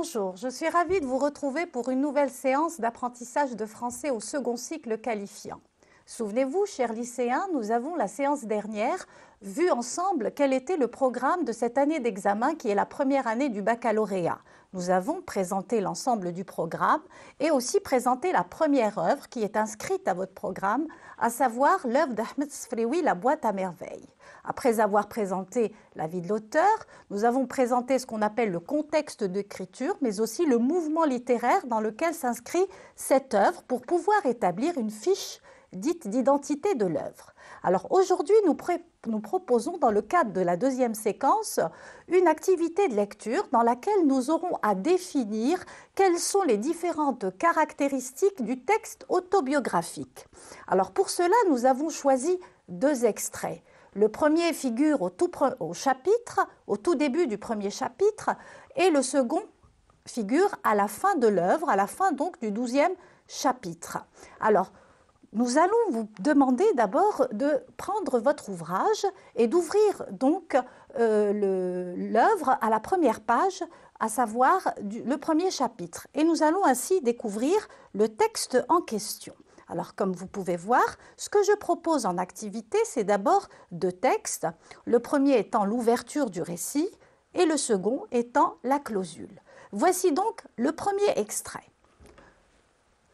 Bonjour, je suis ravie de vous retrouver pour une nouvelle séance d'apprentissage de français au second cycle qualifiant. Souvenez-vous, chers lycéens, nous avons la séance dernière vu ensemble quel était le programme de cette année d'examen qui est la première année du baccalauréat. Nous avons présenté l'ensemble du programme et aussi présenté la première œuvre qui est inscrite à votre programme, à savoir l'œuvre d'Ahmed Sfrioui, La boîte à merveilles. Après avoir présenté la vie de l'auteur, nous avons présenté ce qu'on appelle le contexte d'écriture, mais aussi le mouvement littéraire dans lequel s'inscrit cette œuvre pour pouvoir établir une fiche dite d'identité de l'œuvre. Alors aujourd'hui, nous, proposons dans le cadre de la deuxième séquence une activité de lecture dans laquelle nous aurons à définir quelles sont les différentes caractéristiques du texte autobiographique. Alors pour cela, nous avons choisi deux extraits. Le premier figure au, tout au chapitre, au tout début du premier chapitre, et le second figure à la fin de l'œuvre, à la fin donc du douzième chapitre. Alors, nous allons vous demander d'abord de prendre votre ouvrage et d'ouvrir donc euh, l'œuvre à la première page, à savoir le premier chapitre. Et nous allons ainsi découvrir le texte en question. Alors comme vous pouvez voir, ce que je propose en activité, c'est d'abord deux textes, le premier étant l'ouverture du récit et le second étant la clausule. Voici donc le premier extrait.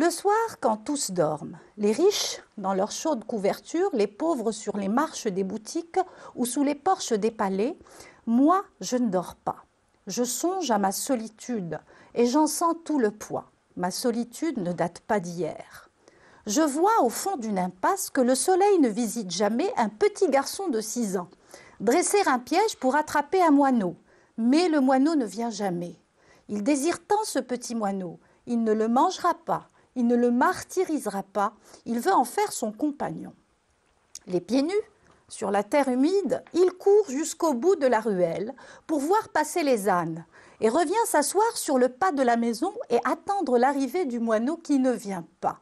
Le soir, quand tous dorment, les riches dans leurs chaudes couvertures, les pauvres sur les marches des boutiques ou sous les porches des palais, moi, je ne dors pas. Je songe à ma solitude et j'en sens tout le poids. Ma solitude ne date pas d'hier. Je vois au fond d'une impasse que le soleil ne visite jamais un petit garçon de six ans. Dresser un piège pour attraper un moineau. Mais le moineau ne vient jamais. Il désire tant ce petit moineau, il ne le mangera pas il ne le martyrisera pas, il veut en faire son compagnon. Les pieds nus, sur la terre humide, il court jusqu'au bout de la ruelle pour voir passer les ânes et revient s'asseoir sur le pas de la maison et attendre l'arrivée du moineau qui ne vient pas.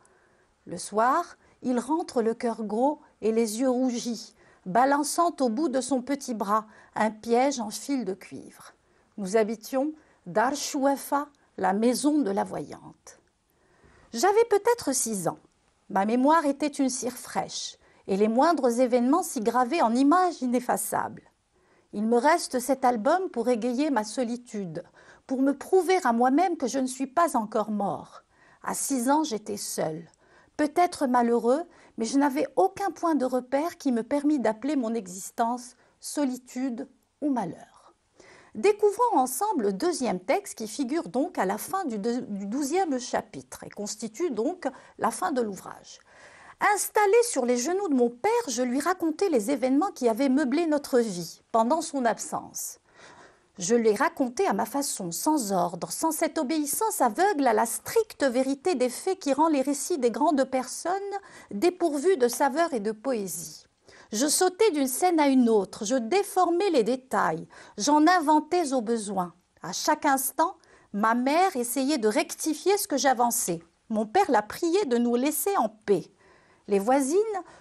Le soir, il rentre le cœur gros et les yeux rougis, balançant au bout de son petit bras un piège en fil de cuivre. Nous habitions Darchouafa, la maison de la voyante. J'avais peut-être six ans. Ma mémoire était une cire fraîche, et les moindres événements s'y gravaient en images ineffaçables. Il me reste cet album pour égayer ma solitude, pour me prouver à moi-même que je ne suis pas encore mort. À six ans, j'étais seul, peut-être malheureux, mais je n'avais aucun point de repère qui me permît d'appeler mon existence solitude ou malheur. Découvrons ensemble le deuxième texte qui figure donc à la fin du douzième chapitre et constitue donc la fin de l'ouvrage. Installé sur les genoux de mon père, je lui racontais les événements qui avaient meublé notre vie pendant son absence. Je les racontais à ma façon, sans ordre, sans cette obéissance aveugle à la stricte vérité des faits qui rend les récits des grandes personnes dépourvus de saveur et de poésie. Je sautais d'une scène à une autre, je déformais les détails, j'en inventais au besoin. À chaque instant, ma mère essayait de rectifier ce que j'avançais. Mon père la priait de nous laisser en paix. Les voisines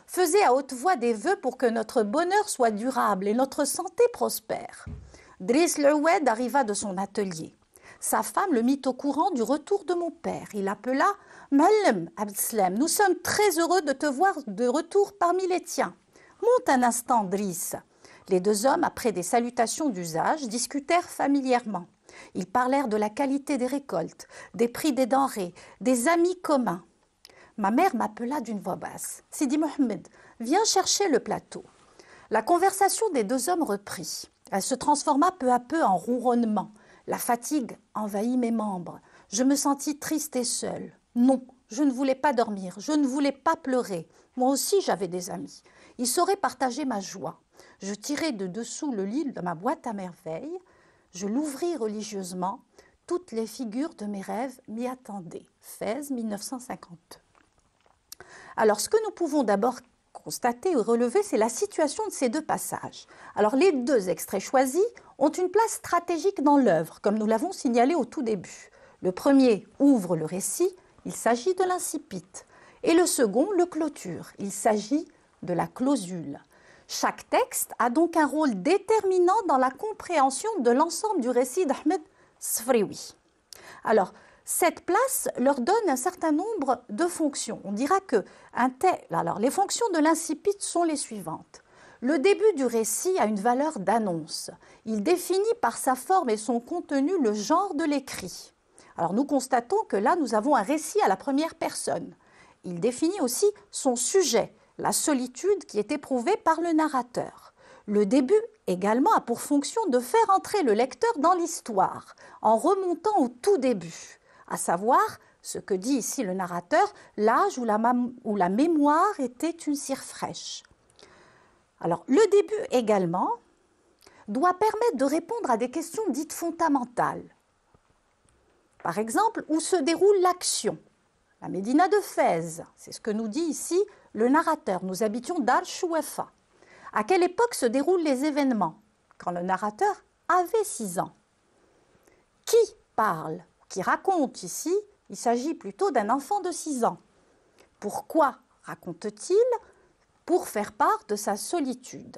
faisaient à haute voix des vœux pour que notre bonheur soit durable et notre santé prospère. Wed arriva de son atelier. Sa femme le mit au courant du retour de mon père. Il appela Malem Abslem, nous sommes très heureux de te voir de retour parmi les tiens. « Monte un instant Driss. Les deux hommes, après des salutations d'usage, discutèrent familièrement. Ils parlèrent de la qualité des récoltes, des prix des denrées, des amis communs. Ma mère m'appela d'une voix basse. Sidi Mohamed, viens chercher le plateau. La conversation des deux hommes reprit. Elle se transforma peu à peu en ronronnement. La fatigue envahit mes membres. Je me sentis triste et seule. Non, je ne voulais pas dormir, je ne voulais pas pleurer. Moi aussi j'avais des amis. Il saurait partager ma joie. Je tirai de dessous le lit de ma boîte à merveilles, je l'ouvris religieusement, toutes les figures de mes rêves m'y attendaient. Fès 1952. Alors ce que nous pouvons d'abord constater ou relever, c'est la situation de ces deux passages. Alors les deux extraits choisis ont une place stratégique dans l'œuvre, comme nous l'avons signalé au tout début. Le premier ouvre le récit, il s'agit de l'incipit, et le second le clôture, il s'agit de la clausule. Chaque texte a donc un rôle déterminant dans la compréhension de l'ensemble du récit d'Ahmed Sfrioui. Alors, cette place leur donne un certain nombre de fonctions. On dira que un tel... alors les fonctions de l'incipit sont les suivantes. Le début du récit a une valeur d'annonce. Il définit par sa forme et son contenu le genre de l'écrit. Alors nous constatons que là nous avons un récit à la première personne. Il définit aussi son sujet, la solitude qui est éprouvée par le narrateur. Le début également a pour fonction de faire entrer le lecteur dans l'histoire, en remontant au tout début, à savoir ce que dit ici le narrateur, l'âge où la, la mémoire était une cire fraîche. Alors, le début également doit permettre de répondre à des questions dites fondamentales. Par exemple, où se déroule l'action La Médina de Fès, c'est ce que nous dit ici le narrateur. Nous habitions d'Al Shuwaifa. À quelle époque se déroulent les événements Quand le narrateur avait six ans. Qui parle, qui raconte ici Il s'agit plutôt d'un enfant de 6 ans. Pourquoi raconte-t-il Pour faire part de sa solitude.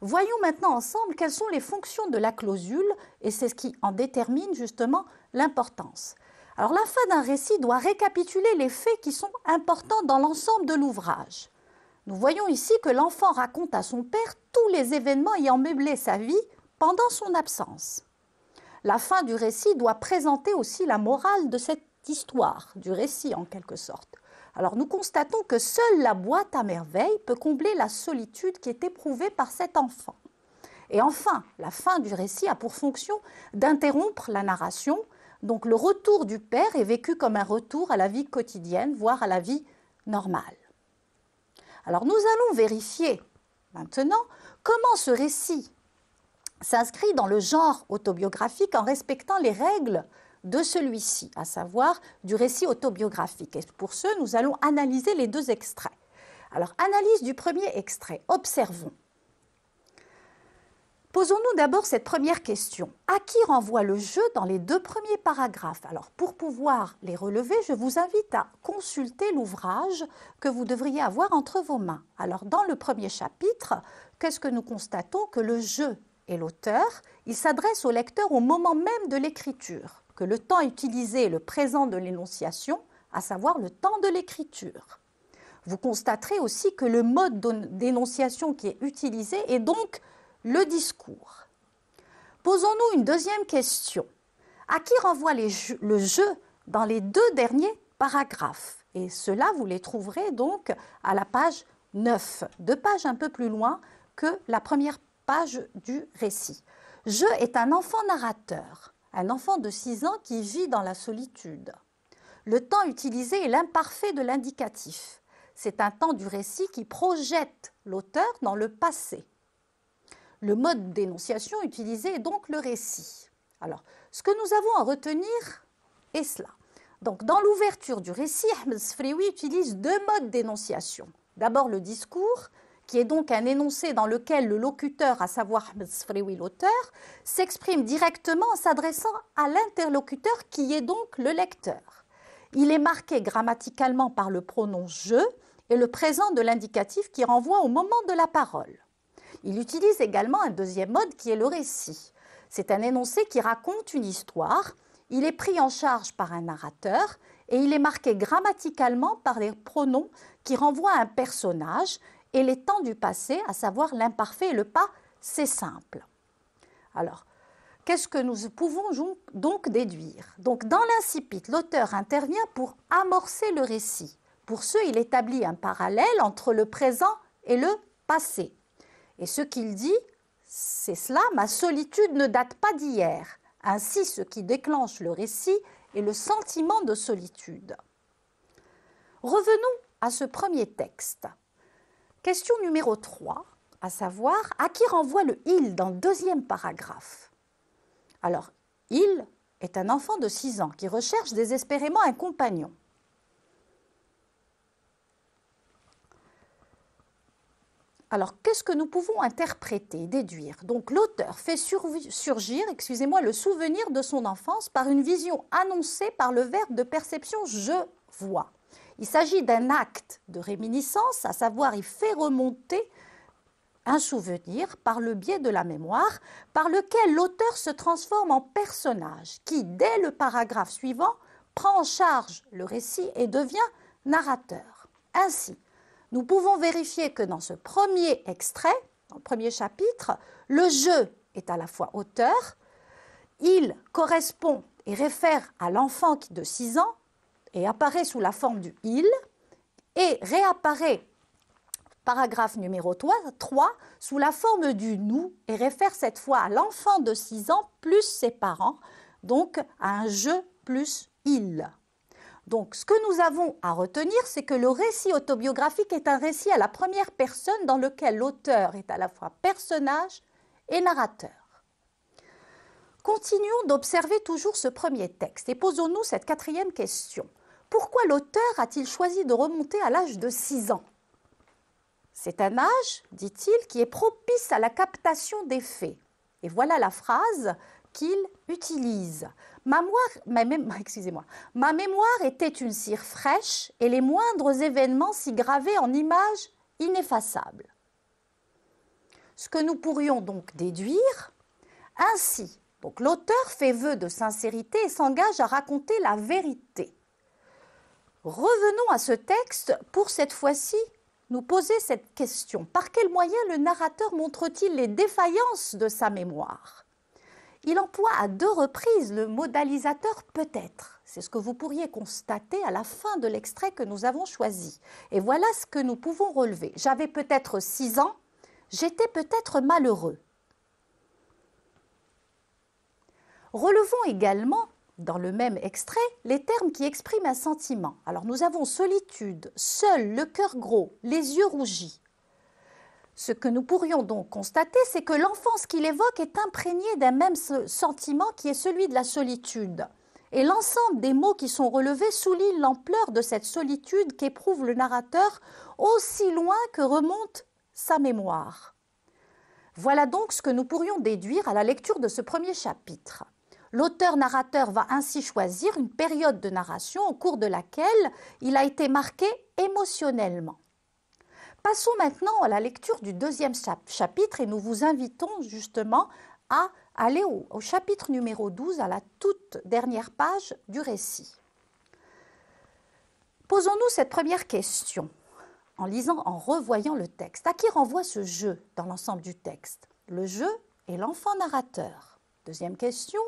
Voyons maintenant ensemble quelles sont les fonctions de la clausule et c'est ce qui en détermine justement l'importance. Alors la fin d'un récit doit récapituler les faits qui sont importants dans l'ensemble de l'ouvrage. Nous voyons ici que l'enfant raconte à son père tous les événements ayant meublé sa vie pendant son absence. La fin du récit doit présenter aussi la morale de cette histoire, du récit en quelque sorte. Alors nous constatons que seule la boîte à merveilles peut combler la solitude qui est éprouvée par cet enfant. Et enfin, la fin du récit a pour fonction d'interrompre la narration donc le retour du père est vécu comme un retour à la vie quotidienne, voire à la vie normale. Alors nous allons vérifier maintenant comment ce récit s'inscrit dans le genre autobiographique en respectant les règles de celui-ci, à savoir du récit autobiographique. Et pour ce, nous allons analyser les deux extraits. Alors, analyse du premier extrait. Observons. Posons-nous d'abord cette première question. À qui renvoie le jeu dans les deux premiers paragraphes Alors, pour pouvoir les relever, je vous invite à consulter l'ouvrage que vous devriez avoir entre vos mains. Alors, dans le premier chapitre, qu'est-ce que nous constatons Que le jeu et l'auteur, il s'adresse au lecteur au moment même de l'écriture, que le temps utilisé est le présent de l'énonciation, à savoir le temps de l'écriture. Vous constaterez aussi que le mode d'énonciation qui est utilisé est donc le discours. Posons-nous une deuxième question. À qui renvoie le jeu dans les deux derniers paragraphes Et cela, vous les trouverez donc à la page 9, deux pages un peu plus loin que la première page du récit. Je est un enfant narrateur, un enfant de 6 ans qui vit dans la solitude. Le temps utilisé est l'imparfait de l'indicatif. C'est un temps du récit qui projette l'auteur dans le passé. Le mode d'énonciation utilisé est donc le récit. Alors, ce que nous avons à retenir est cela. Donc, dans l'ouverture du récit, Ahmed utilise deux modes d'énonciation. D'abord le discours, qui est donc un énoncé dans lequel le locuteur, à savoir Ahmed Sfrioui, l'auteur, s'exprime directement en s'adressant à l'interlocuteur qui est donc le lecteur. Il est marqué grammaticalement par le pronom je et le présent de l'indicatif qui renvoie au moment de la parole. Il utilise également un deuxième mode qui est le récit. C'est un énoncé qui raconte une histoire. Il est pris en charge par un narrateur et il est marqué grammaticalement par les pronoms qui renvoient à un personnage et les temps du passé, à savoir l'imparfait et le pas, c'est simple. Alors, qu'est-ce que nous pouvons donc déduire Donc, dans l'incipit, l'auteur intervient pour amorcer le récit. Pour ce, il établit un parallèle entre le présent et le passé. Et ce qu'il dit, c'est cela, ma solitude ne date pas d'hier. Ainsi, ce qui déclenche le récit est le sentiment de solitude. Revenons à ce premier texte. Question numéro 3, à savoir à qui renvoie le il dans le deuxième paragraphe. Alors, il est un enfant de 6 ans qui recherche désespérément un compagnon. Alors, qu'est-ce que nous pouvons interpréter, déduire Donc, l'auteur fait surgir, excusez-moi, le souvenir de son enfance par une vision annoncée par le verbe de perception je vois. Il s'agit d'un acte de réminiscence, à savoir il fait remonter un souvenir par le biais de la mémoire, par lequel l'auteur se transforme en personnage qui, dès le paragraphe suivant, prend en charge le récit et devient narrateur. Ainsi, nous pouvons vérifier que dans ce premier extrait, dans le premier chapitre, le je est à la fois auteur, il correspond et réfère à l'enfant de 6 ans et apparaît sous la forme du il et réapparaît paragraphe numéro 3, sous la forme du nous et réfère cette fois à l'enfant de 6 ans plus ses parents, donc à un je plus il. Donc ce que nous avons à retenir, c'est que le récit autobiographique est un récit à la première personne dans lequel l'auteur est à la fois personnage et narrateur. Continuons d'observer toujours ce premier texte et posons-nous cette quatrième question. Pourquoi l'auteur a-t-il choisi de remonter à l'âge de 6 ans C'est un âge, dit-il, qui est propice à la captation des faits. Et voilà la phrase qu'il utilise. Ma mémoire, mémoire était une cire fraîche et les moindres événements s'y gravaient en images ineffaçables. Ce que nous pourrions donc déduire, ainsi, donc l'auteur fait vœu de sincérité et s'engage à raconter la vérité. Revenons à ce texte pour cette fois-ci nous poser cette question. Par quel moyen le narrateur montre-t-il les défaillances de sa mémoire il emploie à deux reprises le modalisateur peut-être. C'est ce que vous pourriez constater à la fin de l'extrait que nous avons choisi. Et voilà ce que nous pouvons relever. J'avais peut-être six ans, j'étais peut-être malheureux. Relevons également, dans le même extrait, les termes qui expriment un sentiment. Alors nous avons solitude, seul, le cœur gros, les yeux rougis. Ce que nous pourrions donc constater, c'est que l'enfance qu'il évoque est imprégnée d'un même sentiment qui est celui de la solitude. Et l'ensemble des mots qui sont relevés souligne l'ampleur de cette solitude qu'éprouve le narrateur aussi loin que remonte sa mémoire. Voilà donc ce que nous pourrions déduire à la lecture de ce premier chapitre. L'auteur-narrateur va ainsi choisir une période de narration au cours de laquelle il a été marqué émotionnellement. Passons maintenant à la lecture du deuxième chapitre et nous vous invitons justement à aller au, chapitre numéro 12, à la toute dernière page du récit. Posons-nous cette première question en lisant, en revoyant le texte. À qui renvoie ce jeu dans l'ensemble du texte Le jeu est l'enfant narrateur. Deuxième question,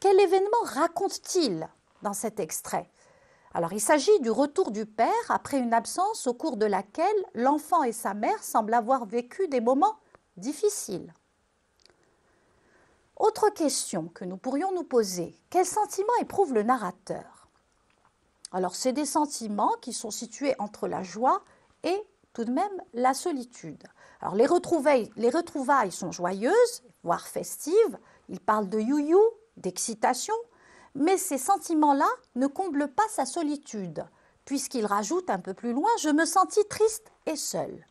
quel événement raconte-t-il dans cet extrait alors il s'agit du retour du père après une absence au cours de laquelle l'enfant et sa mère semblent avoir vécu des moments difficiles. Autre question que nous pourrions nous poser, quels sentiments éprouve le narrateur Alors c'est des sentiments qui sont situés entre la joie et tout de même la solitude. Alors les retrouvailles, sont joyeuses, voire festives, il parle de you », d'excitation, mais ces sentiments-là ne comblent pas sa solitude, puisqu'il rajoute un peu plus loin Je me sentis triste et seul.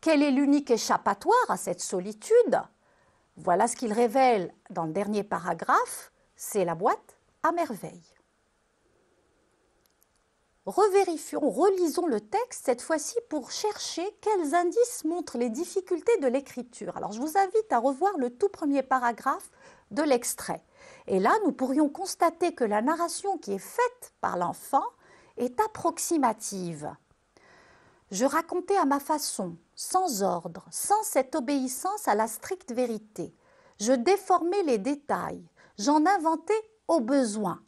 Quel est l'unique échappatoire à cette solitude Voilà ce qu'il révèle dans le dernier paragraphe c'est la boîte à merveille. Revérifions, relisons le texte cette fois-ci pour chercher quels indices montrent les difficultés de l'écriture. Alors je vous invite à revoir le tout premier paragraphe de l'extrait. Et là, nous pourrions constater que la narration qui est faite par l'enfant est approximative. Je racontais à ma façon, sans ordre, sans cette obéissance à la stricte vérité. Je déformais les détails, j'en inventais au besoin.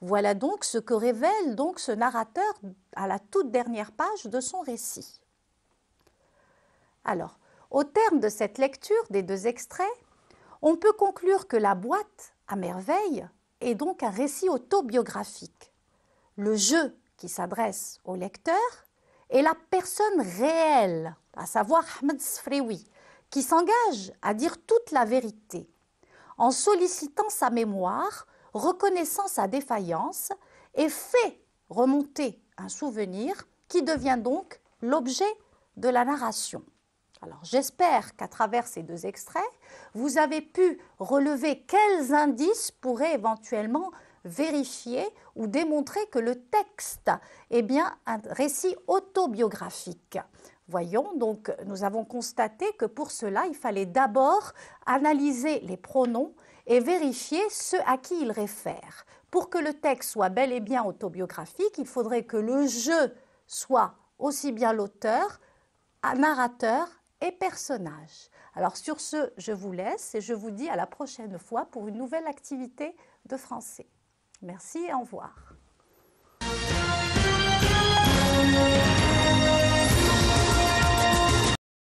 Voilà donc ce que révèle donc ce narrateur à la toute dernière page de son récit. Alors, au terme de cette lecture des deux extraits, on peut conclure que la boîte à merveille est donc un récit autobiographique. Le jeu qui s'adresse au lecteur est la personne réelle, à savoir Ahmed Sfrewi, qui s'engage à dire toute la vérité, en sollicitant sa mémoire, reconnaissant sa défaillance et fait remonter un souvenir qui devient donc l'objet de la narration. Alors j'espère qu'à travers ces deux extraits, vous avez pu relever quels indices pourraient éventuellement vérifier ou démontrer que le texte est bien un récit autobiographique. Voyons, donc nous avons constaté que pour cela, il fallait d'abord analyser les pronoms et vérifier ceux à qui ils réfèrent. Pour que le texte soit bel et bien autobiographique, il faudrait que le jeu soit aussi bien l'auteur, narrateur et personnage. Alors sur ce, je vous laisse et je vous dis à la prochaine fois pour une nouvelle activité de français. Merci et au revoir.